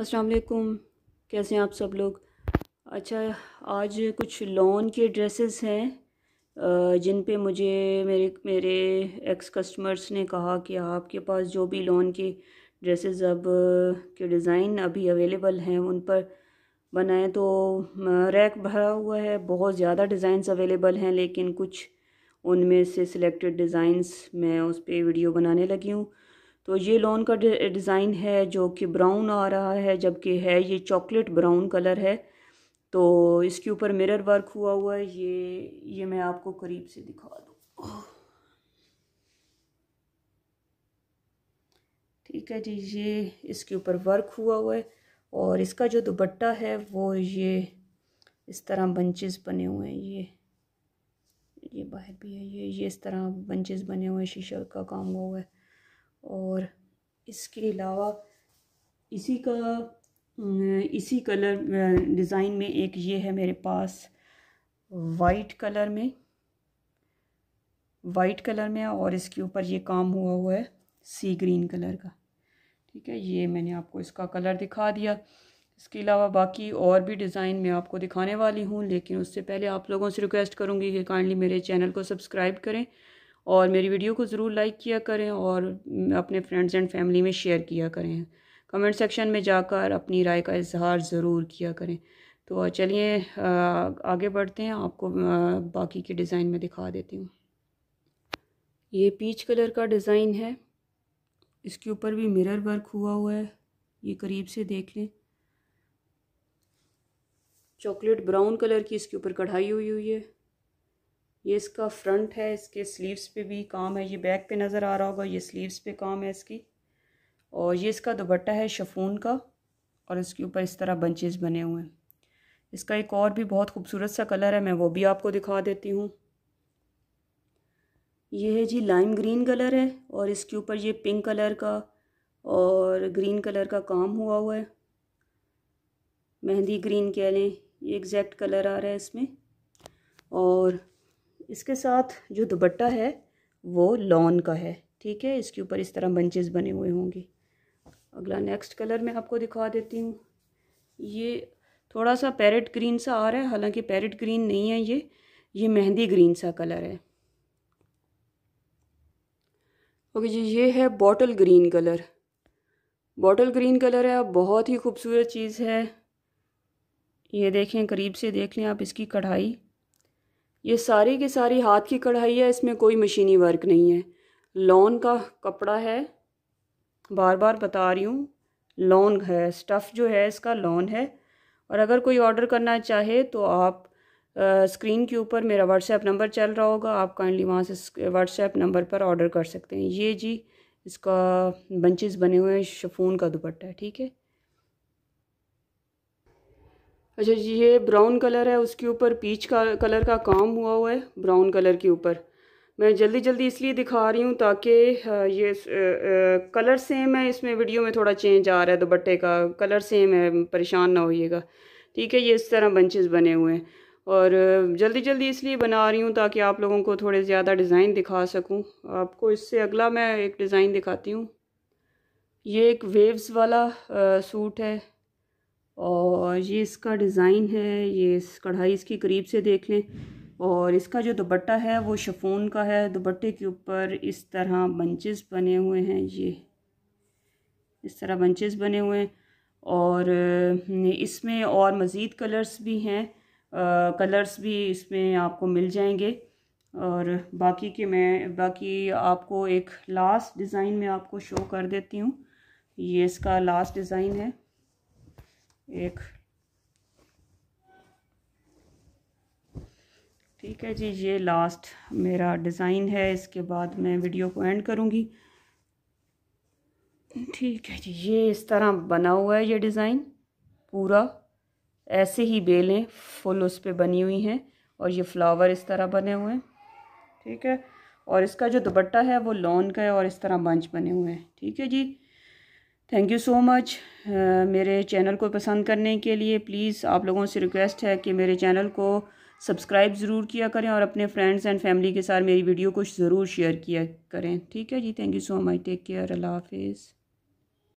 अस्सलाम वालेकुम कैसे हैं आप सब लोग अच्छा आज कुछ लॉन के ड्रेसेस हैं जिन पे मुझे मेरे मेरे एक्स कस्टमर्स ने कहा कि आपके पास जो भी लॉन के ड्रेसेस अब के डिज़ाइन अभी अवेलेबल हैं उन पर बनाएं तो रैक भरा हुआ है बहुत ज़्यादा डिज़ाइंस अवेलेबल हैं लेकिन कुछ उनमें से सिलेक्टेड डिज़ाइंस मैं उस पर वीडियो बनाने लगी हूँ तो ये लॉन का डिज़ाइन है जो कि ब्राउन आ रहा है जबकि है ये चॉकलेट ब्राउन कलर है तो इसके ऊपर मिरर वर्क हुआ हुआ है ये ये मैं आपको करीब से दिखा दूँ ठीक है जी ये इसके ऊपर वर्क हुआ हुआ है और इसका जो दुपट्टा है वो ये इस तरह बंचेस बने हुए हैं ये ये बाहर भी है ये ये इस तरह बंचेस बने हुए हैं शीशा का काम हुआ हुआ है और इसके अलावा इसी का इसी कलर डिज़ाइन में एक ये है मेरे पास वाइट कलर में वाइट कलर में और इसके ऊपर ये काम हुआ हुआ है सी ग्रीन कलर का ठीक है ये मैंने आपको इसका कलर दिखा दिया इसके अलावा बाकी और भी डिज़ाइन मैं आपको दिखाने वाली हूँ लेकिन उससे पहले आप लोगों से रिक्वेस्ट करूँगी कि काइंडली मेरे चैनल को सब्सक्राइब करें और मेरी वीडियो को ज़रूर लाइक किया करें और अपने फ्रेंड्स एंड फैमिली में शेयर किया करें कमेंट सेक्शन में जाकर अपनी राय का इजहार ज़रूर किया करें तो चलिए आगे बढ़ते हैं आपको बाकी के डिज़ाइन में दिखा देती हूँ ये पीच कलर का डिज़ाइन है इसके ऊपर भी मिरर वर्क हुआ हुआ है ये करीब से देख लें चॉकलेट ब्राउन कलर की इसके ऊपर कढ़ाई हुई हुई है ये इसका फ्रंट है इसके स्लीव्स पे भी काम है ये बैक पे नज़र आ रहा होगा ये स्लीव्स पे काम है इसकी और ये इसका दुपट्टा है शफून का और इसके ऊपर इस तरह बंचेस बने हुए हैं इसका एक और भी बहुत खूबसूरत सा कलर है मैं वो भी आपको दिखा देती हूँ ये है जी लाइम ग्रीन कलर है और इसके ऊपर ये पिंक कलर का और ग्रीन कलर का काम हुआ हुआ है मेहंदी ग्रीन कह लें ये एग्जैक्ट कलर आ रहा है इसमें और इसके साथ जो दुपट्टा है वो लॉन का है ठीक है इसके ऊपर इस तरह बंचेस बने हुए होंगे अगला नेक्स्ट कलर मैं आपको दिखा देती हूँ ये थोड़ा सा पैरेट ग्रीन सा आ रहा है हालांकि पैरेट ग्रीन नहीं है ये ये मेहंदी ग्रीन सा कलर है ओके जी ये है bottle green colour bottle green colour है बहुत ही खूबसूरत चीज़ है ये देखें करीब से देख लें आप इसकी कढ़ाई ये सारी की सारी हाथ की कढ़ाई है इसमें कोई मशीनी वर्क नहीं है लॉन का कपड़ा है बार बार बता रही हूँ लॉन है स्टफ़ जो है इसका लॉन है और अगर कोई ऑर्डर करना चाहे तो आप आ, स्क्रीन के ऊपर मेरा व्हाट्सएप नंबर चल रहा होगा आप काइंडली वहाँ से व्हाट्सएप नंबर पर ऑर्डर कर सकते हैं ये जी इसका बंचेस बने हुए हैं शफून का दुपट्टा ठीक है अच्छा जी ये ब्राउन कलर है उसके ऊपर पीच का कलर का काम हुआ हुआ है ब्राउन कलर के ऊपर मैं जल्दी जल्दी इसलिए दिखा रही हूँ ताकि ये आ, आ, कलर सेम है इसमें वीडियो में थोड़ा चेंज आ रहा है दुपट्टे का कलर सेम है परेशान ना होइएगा ठीक है ये इस तरह बंचेस बने हुए हैं और जल्दी जल्दी इसलिए बना रही हूँ ताकि आप लोगों को थोड़े ज़्यादा डिज़ाइन दिखा सकूँ आपको इससे अगला मैं एक डिज़ाइन दिखाती हूँ ये एक वेव्स वाला आ, सूट है और ये इसका डिज़ाइन है ये इस कढ़ाई इसकी करीब से देख लें और इसका जो दुपट्टा है वो शफून का है दुपट्टे के ऊपर इस तरह बंचेस बने हुए हैं ये इस तरह बंचेस बने हुए हैं और हम्म, इसमें और मज़ीद कलर्स भी हैं आ, कलर्स भी इसमें आपको मिल जाएंगे और बाकी के मैं बाकी आपको एक लास्ट डिज़ाइन में आपको शो कर देती हूँ ये इसका लास्ट डिज़ाइन है एक ठीक है जी ये लास्ट मेरा डिज़ाइन है इसके बाद मैं वीडियो को एंड करूँगी ठीक है जी ये इस तरह बना हुआ है ये डिज़ाइन पूरा ऐसे ही बेलें फुल उस पर बनी हुई हैं और ये फ्लावर इस तरह बने हुए हैं ठीक है और इसका जो दुपट्टा है वो लॉन का है और इस तरह बंच बने हुए हैं ठीक है जी थैंक यू सो मच मेरे चैनल को पसंद करने के लिए प्लीज़ आप लोगों से रिक्वेस्ट है कि मेरे चैनल को सब्सक्राइब ज़रूर किया करें और अपने फ्रेंड्स एंड फैमिली के साथ मेरी वीडियो को ज़रूर शेयर किया करें ठीक है जी thank you so much take care अल्लाह हाफिज़